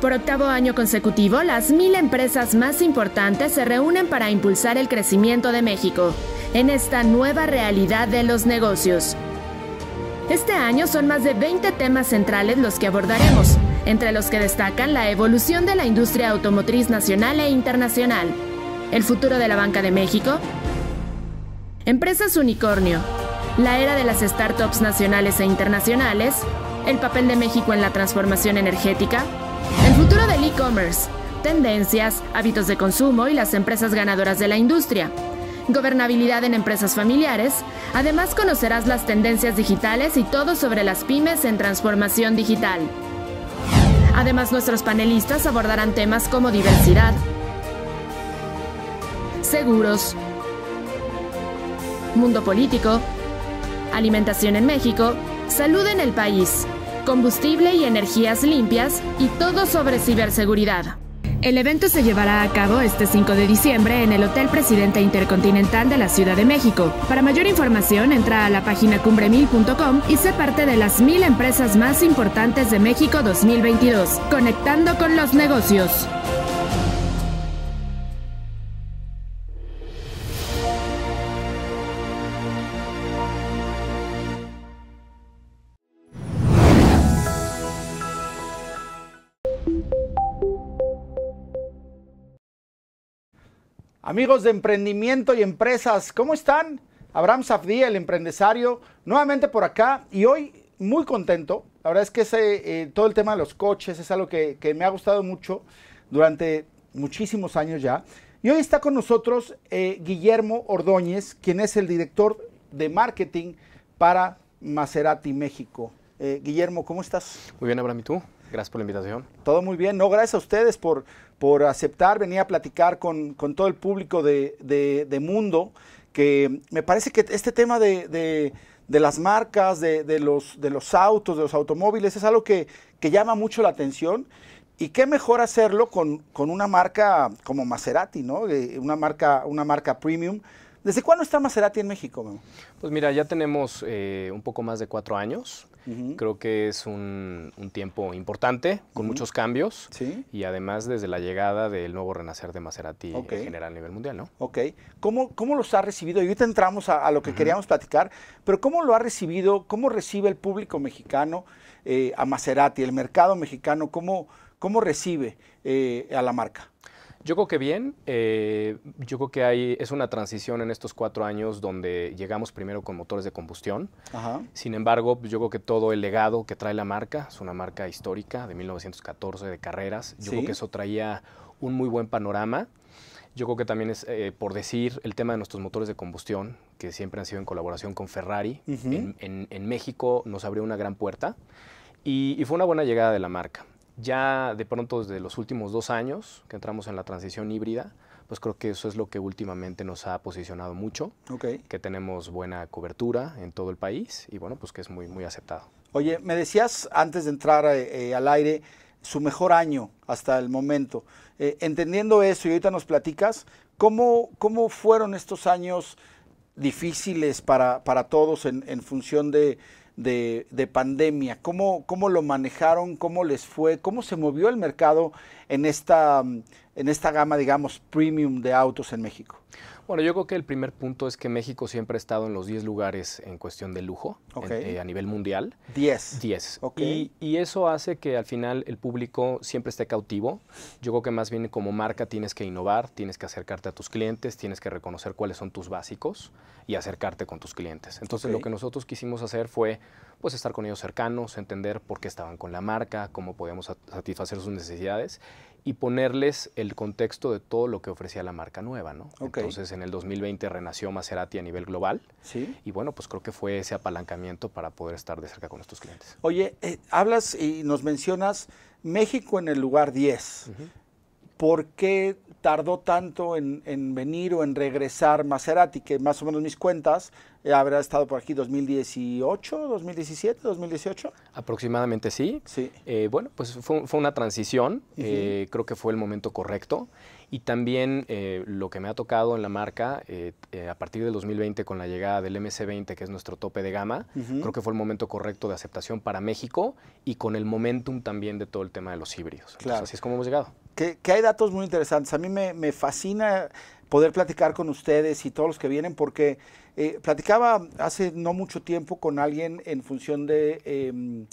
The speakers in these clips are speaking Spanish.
Por octavo año consecutivo, las mil empresas más importantes se reúnen para impulsar el crecimiento de México en esta nueva realidad de los negocios. Este año son más de 20 temas centrales los que abordaremos, entre los que destacan la evolución de la industria automotriz nacional e internacional, el futuro de la banca de México, empresas unicornio, la era de las startups nacionales e internacionales, el papel de México en la transformación energética, Futuro del e-commerce, tendencias, hábitos de consumo y las empresas ganadoras de la industria. Gobernabilidad en empresas familiares. Además conocerás las tendencias digitales y todo sobre las pymes en transformación digital. Además nuestros panelistas abordarán temas como diversidad, seguros, mundo político, alimentación en México, salud en el país combustible y energías limpias y todo sobre ciberseguridad. El evento se llevará a cabo este 5 de diciembre en el Hotel Presidente Intercontinental de la Ciudad de México. Para mayor información, entra a la página cumbremil.com y sé parte de las mil empresas más importantes de México 2022, conectando con los negocios. Amigos de emprendimiento y empresas, ¿cómo están? Abraham Safdi, el emprendesario, nuevamente por acá y hoy muy contento. La verdad es que ese, eh, todo el tema de los coches es algo que, me ha gustado mucho durante muchísimos años ya. Y hoy está con nosotros eh, Guillermo Ordóñez, quien es el director de marketing para Maserati México. Eh, Guillermo, ¿cómo estás? Muy bien, Abraham, ¿y tú? Gracias por la invitación. Todo muy bien. No, gracias a ustedes por, por aceptar. venir a platicar con, todo el público de, Mundo, que me parece que este tema de, las marcas, de, los, de los autos, de los automóviles, es algo que, llama mucho la atención. Y qué mejor hacerlo con, una marca como Maserati, ¿no? Eh, una, marca, una marca premium. ¿Desde cuándo está Maserati en México? Pues mira, ya tenemos eh, un poco más de cuatro años. Creo que es un, tiempo importante, con muchos cambios. Y además desde la llegada del nuevo renacer de Maserati en general a nivel mundial, ¿no? Ok. ¿Cómo, los ha recibido? Y ahorita entramos a, lo que queríamos platicar, pero ¿cómo lo ha recibido? ¿Cómo recibe el público mexicano eh, a Maserati, el mercado mexicano? ¿Cómo, recibe eh, a la marca? Yo creo que bien. Eh, yo creo que hay, es una transición en estos cuatro años donde llegamos primero con motores de combustión. Sin embargo, pues, yo creo que todo el legado que trae la marca, es una marca histórica de 1914 de carreras. Yo creo que eso traía un muy buen panorama. Yo creo que también es eh, por decir el tema de nuestros motores de combustión, que siempre han sido en colaboración con Ferrari. en, México nos abrió una gran puerta y fue una buena llegada de la marca ya de pronto desde los últimos dos años que entramos en la transición híbrida, pues creo que eso es lo que últimamente nos ha posicionado mucho, que tenemos buena cobertura en todo el país y bueno, pues que es muy, muy aceptado. Oye, me decías antes de entrar eh, eh, al aire su mejor año hasta el momento. Eh, entendiendo eso y ahorita nos platicas, ¿cómo, cómo fueron estos años difíciles para, para todos en función de, de, pandemia? ¿Cómo, ¿Cómo lo manejaron? ¿Cómo les fue? ¿Cómo se movió el mercado en esta, en esta gama, digamos, premium de autos en México? Bueno, yo creo que el primer punto es que México siempre ha estado en los 10 lugares en cuestión de lujo eh, a nivel mundial. 10. 10. Y, eso hace que al final el público siempre esté cautivo. Yo creo que más bien como marca tienes que innovar, tienes que acercarte a tus clientes, tienes que reconocer cuáles son tus básicos y acercarte con tus clientes. Entonces lo que nosotros quisimos hacer fue pues estar con ellos cercanos, entender por qué estaban con la marca, cómo podíamos satisfacer sus necesidades y ponerles el contexto de todo lo que ofrecía la marca nueva, ¿no? Entonces, en el 2020 renació Maserati a nivel global. Sí. Y bueno, pues creo que fue ese apalancamiento para poder estar de cerca con nuestros clientes. Oye, eh, hablas y nos mencionas México en el lugar 10 por qué tardó tanto en, venir o en regresar Maserati, que más o menos mis cuentas eh, habrá estado por aquí 2018, 2017, 2018. Aproximadamente sí. Sí. Eh, bueno, pues fue, una transición, eh, creo que fue el momento correcto. Y también lo que me ha tocado en la marca, a partir del 2020 con la llegada del MC20, que es nuestro tope de gama, creo que fue el momento correcto de aceptación para México y con el momentum también de todo el tema de los híbridos. Claro. así es como hemos llegado que, hay datos muy interesantes. A mí me, fascina poder platicar con ustedes y todos los que vienen, porque eh, platicaba hace no mucho tiempo con alguien en función de... Em,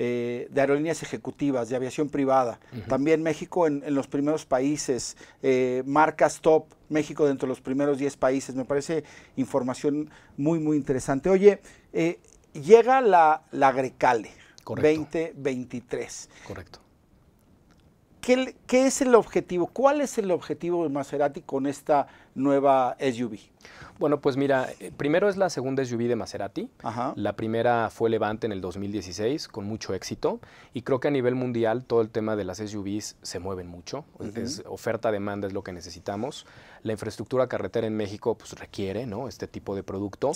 eh, de aerolíneas ejecutivas, de aviación privada. También México en, los primeros países, eh, marcas top, México dentro de los primeros 10 países. Me parece información muy, muy interesante. Oye, llega la, la Grecale 2023. Correcto. ¿qué, es el objetivo? ¿Cuál es el objetivo de Maserati con esta nueva SUV? Bueno, pues mira, eh, primero es la segunda SUV de Maserati. La primera fue Levante en el 2016 con mucho éxito y creo que a nivel mundial todo el tema de las SUVs se mueven mucho. Es oferta demanda es lo que necesitamos. La infraestructura carretera en México pues requiere, ¿no? Este tipo de producto.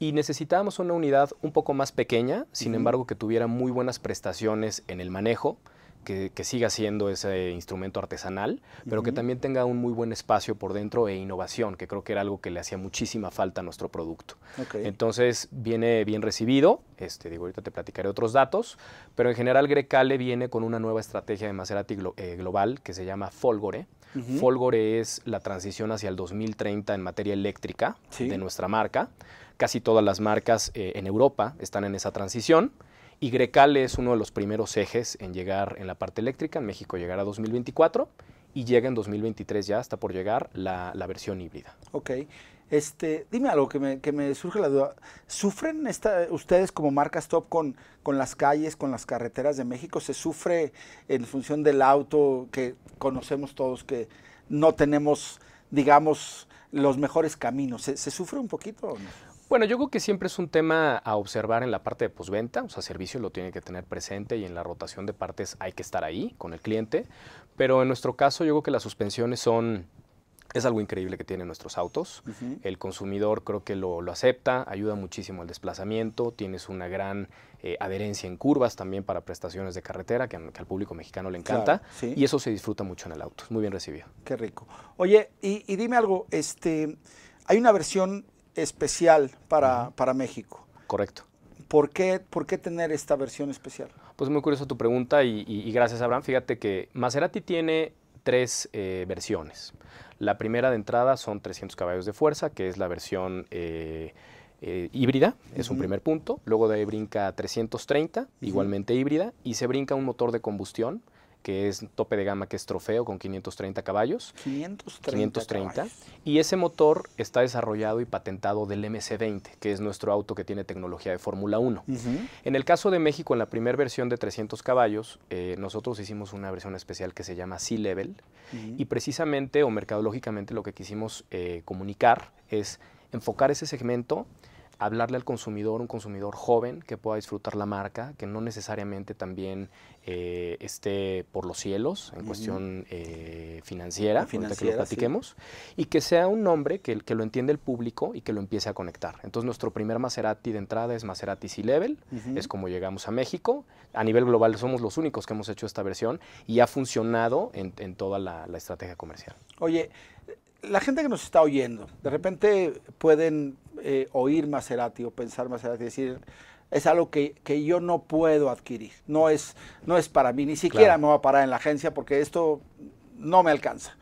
Y necesitábamos una unidad un poco más pequeña, sin embargo que tuviera muy buenas prestaciones en el manejo que, siga siendo ese instrumento artesanal, pero que también tenga un muy buen espacio por dentro e innovación, que creo que era algo que le hacía muchísima falta a nuestro producto. Entonces viene bien recibido, este, digo, ahorita te platicaré otros datos, pero en general Grecale viene con una nueva estrategia de Maserati eh, global que se llama Folgore. Folgore es la transición hacia el 2030 en materia eléctrica de nuestra marca. Casi todas las marcas eh, en Europa están en esa transición. Y Grecal es uno de los primeros ejes en llegar en la parte eléctrica. En México llegará 2024 y llega en 2023 ya, hasta por llegar, la, versión híbrida. Ok. Este, dime algo que me, surge la duda. ¿Sufren esta, ustedes como marcas top con, con, las calles, con las carreteras de México? ¿Se sufre en función del auto que conocemos todos, que no tenemos, digamos, los mejores caminos? ¿Se, se sufre un poquito o no? Bueno, yo creo que siempre es un tema a observar en la parte de posventa, o sea, servicio lo tiene que tener presente y en la rotación de partes hay que estar ahí con el cliente, pero en nuestro caso yo creo que las suspensiones son es algo increíble que tienen nuestros autos. El consumidor creo que lo, acepta, ayuda muchísimo al desplazamiento, tienes una gran eh, adherencia en curvas también para prestaciones de carretera, que, al público mexicano le encanta, y eso se disfruta mucho en el auto, es muy bien recibido. Qué rico. Oye, y, y dime algo, este, hay una versión especial para, para México. Correcto. ¿Por qué, ¿Por qué tener esta versión especial? Pues muy curiosa tu pregunta y, gracias, Abraham. Fíjate que Maserati tiene tres eh, versiones. La primera de entrada son 300 caballos de fuerza, que es la versión eh, eh, híbrida, es un primer punto. Luego de ahí brinca 330, igualmente híbrida, y se brinca un motor de combustión que es tope de gama, que es trofeo con 530 caballos. 530. Y ese motor está desarrollado y patentado del MC20, que es nuestro auto que tiene tecnología de Fórmula 1. En el caso de México, en la primera versión de 300 caballos, eh, nosotros hicimos una versión especial que se llama C-Level. Y precisamente o mercadológicamente lo que quisimos eh, comunicar es enfocar ese segmento hablarle al consumidor, un consumidor joven que pueda disfrutar la marca, que no necesariamente también eh, esté por los cielos en cuestión eh, financiera, que lo platiquemos, y que sea un nombre que, que lo entienda el público y que lo empiece a conectar. Entonces nuestro primer Maserati de entrada es Maserati C-Level, es como llegamos a México. A nivel global somos los únicos que hemos hecho esta versión y ha funcionado en, en toda la estrategia comercial. Oye, la gente que nos está oyendo, de repente pueden eh, oír Maserati o pensar Maserati, decir, es algo que, yo no puedo adquirir, no es, no es para mí, ni siquiera me va a parar en la agencia porque esto no me alcanza.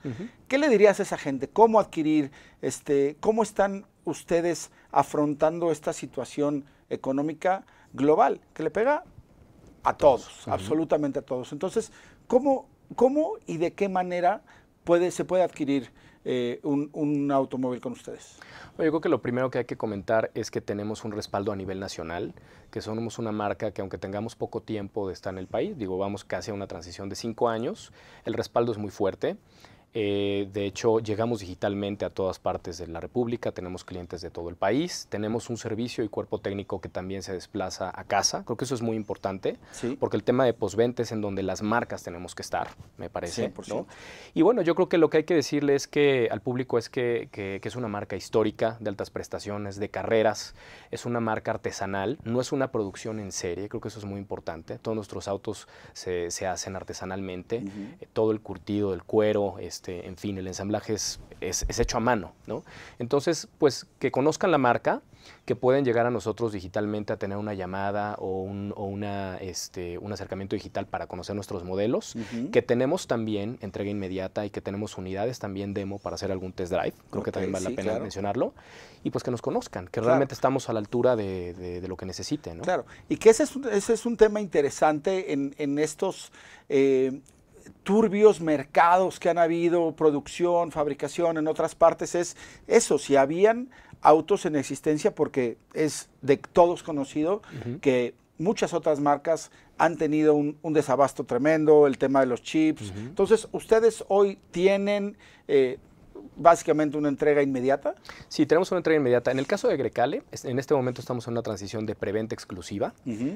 ¿Qué le dirías a esa gente? ¿Cómo adquirir, este, cómo están ustedes afrontando esta situación económica global que le pega a todos, absolutamente a todos? Entonces, ¿cómo, ¿cómo y de qué manera puede, se puede adquirir eh, un, automóvil con ustedes? yo creo que lo primero que hay que comentar es que tenemos un respaldo a nivel nacional, que somos una marca que aunque tengamos poco tiempo de estar en el país, digo, vamos casi a una transición de cinco años, el respaldo es muy fuerte. Eh, de hecho, llegamos digitalmente a todas partes de la República, tenemos clientes de todo el país, tenemos un servicio y cuerpo técnico que también se desplaza a casa. Creo que eso es muy importante, porque el tema de postventa es en donde las marcas tenemos que estar, me parece. ¿no? Y bueno, yo creo que lo que hay que decirle es que al público es que, es una marca histórica de altas prestaciones, de carreras, es una marca artesanal, no es una producción en serie, creo que eso es muy importante. Todos nuestros autos se, hacen artesanalmente, eh, todo el curtido el cuero, este, este, en fin, el ensamblaje es, es, hecho a mano, ¿no? Entonces, pues que conozcan la marca, que pueden llegar a nosotros digitalmente a tener una llamada o un, una, este, un acercamiento digital para conocer nuestros modelos, que tenemos también entrega inmediata y que tenemos unidades también demo para hacer algún test drive, creo que también vale la pena mencionarlo, y pues que nos conozcan, que realmente estamos a la altura de, lo que necesiten, ¿no? Claro, y que ese es un, tema interesante en, estos... Eh, turbios mercados que han habido, producción, fabricación en otras partes, es eso, si habían autos en existencia, porque es de todos conocido que muchas otras marcas han tenido un, desabasto tremendo, el tema de los chips. Entonces, ustedes hoy tienen eh, básicamente una entrega inmediata? Sí, tenemos una entrega inmediata. En el caso de Grecale, en este momento estamos en una transición de preventa exclusiva.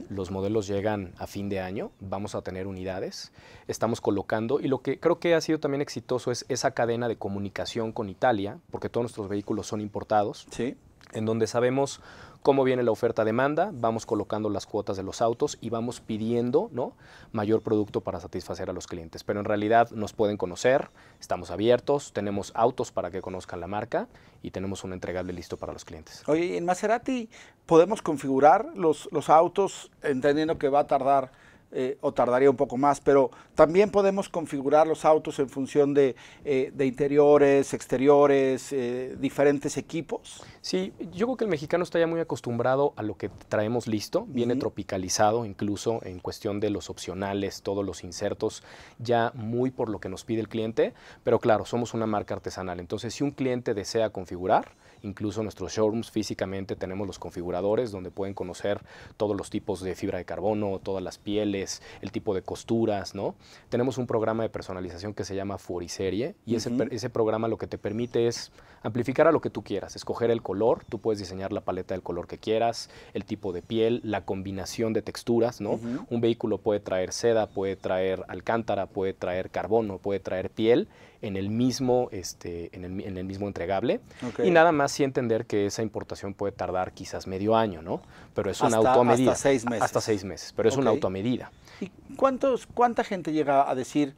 Los modelos llegan a fin de año, vamos a tener unidades, estamos colocando y lo que creo que ha sido también exitoso es esa cadena de comunicación con Italia, porque todos nuestros vehículos son importados. Sí en donde sabemos cómo viene la oferta-demanda, vamos colocando las cuotas de los autos y vamos pidiendo ¿no? mayor producto para satisfacer a los clientes. Pero en realidad nos pueden conocer, estamos abiertos, tenemos autos para que conozcan la marca y tenemos un entregable listo para los clientes. Oye, en Maserati podemos configurar los autos entendiendo que va a tardar eh, o tardaría un poco más, pero también podemos configurar los autos en función de, eh, interiores, exteriores, eh, diferentes equipos. Sí, yo creo que el mexicano está ya muy acostumbrado a lo que traemos listo, viene tropicalizado incluso en cuestión de los opcionales, todos los insertos, ya muy por lo que nos pide el cliente, pero claro, somos una marca artesanal, entonces si un cliente desea configurar, incluso nuestros showrooms físicamente tenemos los configuradores donde pueden conocer todos los tipos de fibra de carbono, todas las pieles, el tipo de costuras, ¿no? Tenemos un programa de personalización que se llama serie y ese, programa lo que te permite es amplificar a lo que tú quieras, escoger el color, tú puedes diseñar la paleta del color que quieras, el tipo de piel, la combinación de texturas, ¿no? Un vehículo puede traer seda, puede traer alcántara, puede traer carbono, puede traer piel en el mismo, este, en el, mismo entregable. Y nada más sí entender que esa importación puede tardar quizás medio año, ¿no? Pero es una automedida. Hasta seis meses. Hasta seis meses, pero es una automedida. ¿Y cuántos, cuánta gente llega a decir,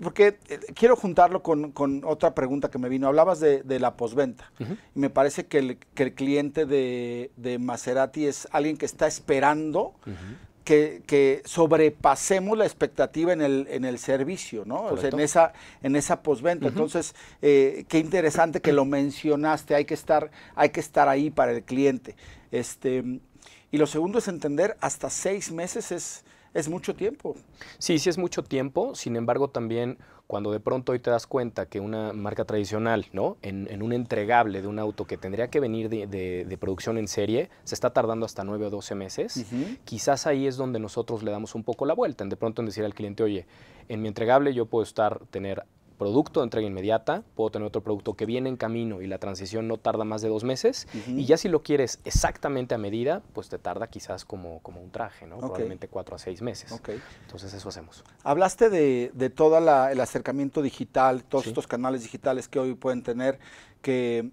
porque eh, quiero juntarlo con, otra pregunta que me vino. Hablabas de, la posventa. Y me parece que el, cliente de, de, Maserati es alguien que está esperando que, sobrepasemos la expectativa en el, en el servicio, ¿no? O sea, en esa, en esa postventa. Entonces, eh, qué interesante que lo mencionaste, hay que estar, hay que estar ahí para el cliente. Este, y lo segundo es entender hasta seis meses es, es mucho tiempo. Sí, sí es mucho tiempo, sin embargo también cuando de pronto hoy te das cuenta que una marca tradicional, ¿no? En, en un entregable de un auto que tendría que venir de, de, producción en serie, se está tardando hasta 9 o 12 meses, quizás ahí es donde nosotros le damos un poco la vuelta, en de pronto en decir al cliente, oye, en mi entregable yo puedo estar, tener producto de entrega inmediata, puedo tener otro producto que viene en camino y la transición no tarda más de dos meses. Y ya si lo quieres exactamente a medida, pues te tarda quizás como, como un traje, ¿no? Probablemente cuatro a seis meses. Entonces eso hacemos. Hablaste de, todo el acercamiento digital, todos estos canales digitales que hoy pueden tener, que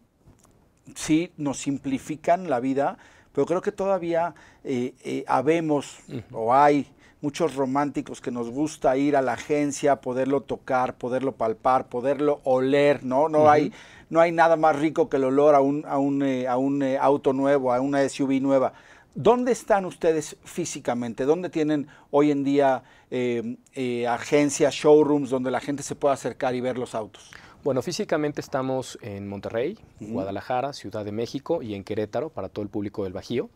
sí nos simplifican la vida, pero creo que todavía eh, eh, habemos o hay muchos románticos que nos gusta ir a la agencia, poderlo tocar, poderlo palpar, poderlo oler, ¿no? No, hay, no hay nada más rico que el olor a un, a un, eh, a un eh, auto nuevo, a una SUV nueva. ¿Dónde están ustedes físicamente? ¿Dónde tienen hoy en día eh, agencias, showrooms donde la gente se pueda acercar y ver los autos? Bueno, físicamente estamos en Monterrey, Guadalajara, Ciudad de México y en Querétaro para todo el público del Bajío.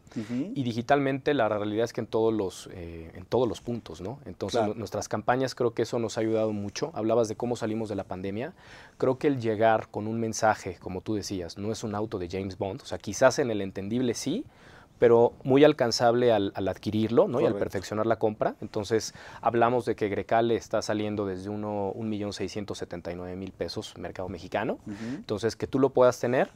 Y digitalmente la realidad es que en todos los, eh, en todos los puntos, ¿no? Entonces nuestras campañas creo que eso nos ha ayudado mucho. Hablabas de cómo salimos de la pandemia. Creo que el llegar con un mensaje, como tú decías, no es un auto de James Bond. O sea, quizás en el entendible sí, pero muy alcanzable al, adquirirlo ¿no? y al perfeccionar la compra. Entonces, hablamos de que Grecal está saliendo desde 1.679.000 pesos mercado mexicano. Entonces, que tú lo puedas tener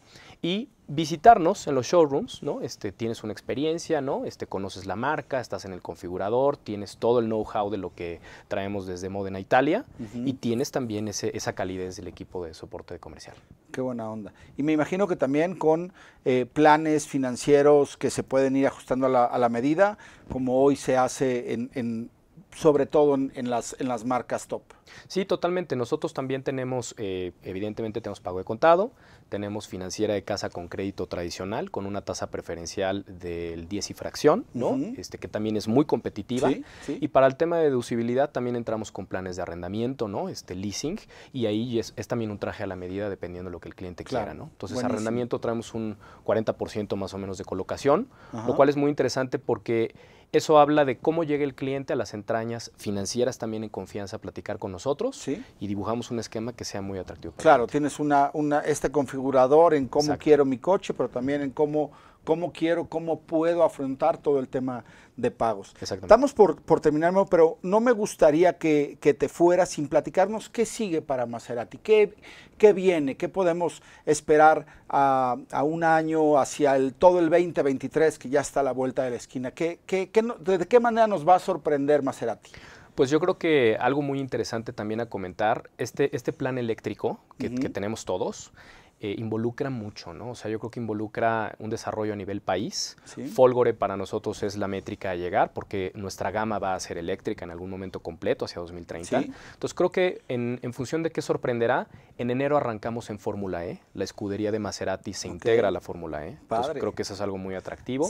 y visitarnos en los showrooms, ¿no? Este, tienes una experiencia, ¿no? Este, conoces la marca, estás en el configurador, tienes todo el know-how de lo que traemos desde Modena Italia y tienes también ese, esa calidez del equipo de soporte comercial. Qué buena onda. Y me imagino que también con eh, planes financieros que se pueden ir ajustando a la, medida, como hoy se hace en sobre todo en, las, en las marcas top. Sí, totalmente. Nosotros también tenemos, eh, evidentemente tenemos pago de contado, tenemos financiera de casa con crédito tradicional, con una tasa preferencial del 10 y fracción, ¿no? este, que también es muy competitiva. Y para el tema de deducibilidad también entramos con planes de arrendamiento, ¿no? Este leasing, y ahí es, también un traje a la medida dependiendo de lo que el cliente quiera, ¿no? Entonces, arrendamiento traemos un 40% más o menos de colocación, lo cual es muy interesante porque eso habla de cómo llega el cliente a las entrañas financieras también en confianza a platicar con nosotros y dibujamos un esquema que sea muy atractivo. claro, tienes una, una, este configurador en cómo quiero mi coche, pero también en cómo cómo quiero, cómo puedo afrontar todo el tema de pagos. Estamos por, por terminar, pero no me gustaría que, te fueras sin platicarnos qué sigue para Maserati, qué, qué viene, qué podemos esperar a, un año hacia el, todo el 2023 que ya está a la vuelta de la esquina. ¿Qué, de qué manera nos va a sorprender Maserati? Pues yo creo que algo muy interesante también a comentar, este, este plan eléctrico que, que tenemos todos, eh, involucra mucho, ¿no? O sea, yo creo que involucra un desarrollo a nivel país. Folgore para nosotros es la métrica a llegar porque nuestra gama va a ser eléctrica en algún momento completo hacia 2030. Entonces creo que en, función de qué sorprenderá, en enero arrancamos en Fórmula E. La escudería de Maserati se integra a la Fórmula E. Entonces creo que eso es algo muy atractivo.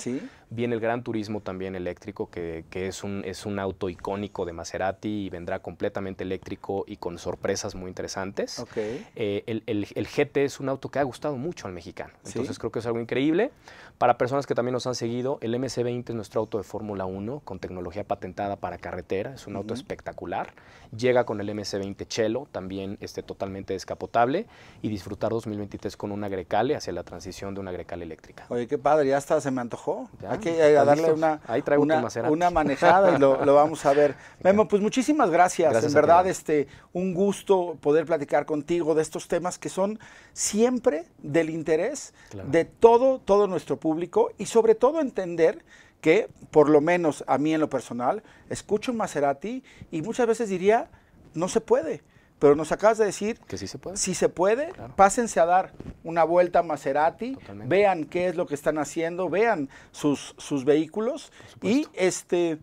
Viene el gran turismo también eléctrico, que, es, un, auto icónico de Maserati y vendrá completamente eléctrico y con sorpresas muy interesantes. Eh, el, el GT es un auto auto que ha gustado mucho al mexicano. Entonces creo que es algo increíble. Para personas que también nos han seguido, el MC20 es nuestro auto de Fórmula 1 con tecnología patentada para carretera, es un auto espectacular. Llega con el MC20 Chelo, también este, totalmente descapotable, y disfrutar 2023 con una Grecale hacia la transición de una Grecale eléctrica. Oye, qué padre, ya hasta se me antojó. Hay que darle una, Ahí una, una, manejada y lo, vamos a ver. Memo, pues muchísimas gracias. en verdad, este, un gusto poder platicar contigo de estos temas que son siempre del interés de todo, todo nuestro público público y sobre todo entender que, por lo menos a mí en lo personal, escucho un Maserati y muchas veces diría, no se puede. Pero nos acabas de decir que sí se puede. Si se puede, pásense a dar una vuelta a Maserati, vean qué es lo que están haciendo, vean sus, sus vehículos y este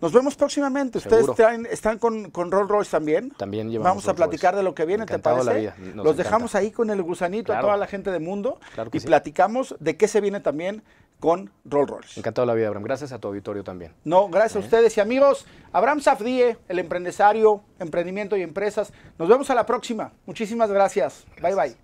nos vemos próximamente. Ustedes están con, con, Rolls Royce también. También llevamos Vamos a platicar de lo que viene, ¿te parece? Los dejamos ahí con el gusanito a toda la gente del mundo y platicamos de qué se viene también con Rolls Royce. Encantado la vida, Abraham. Gracias a tu auditorio también. No, gracias a ¿Eh? ustedes y amigos. Abraham Safdie, el emprendesario, emprendimiento y empresas. Nos vemos a la próxima. Muchísimas gracias. Bye, bye.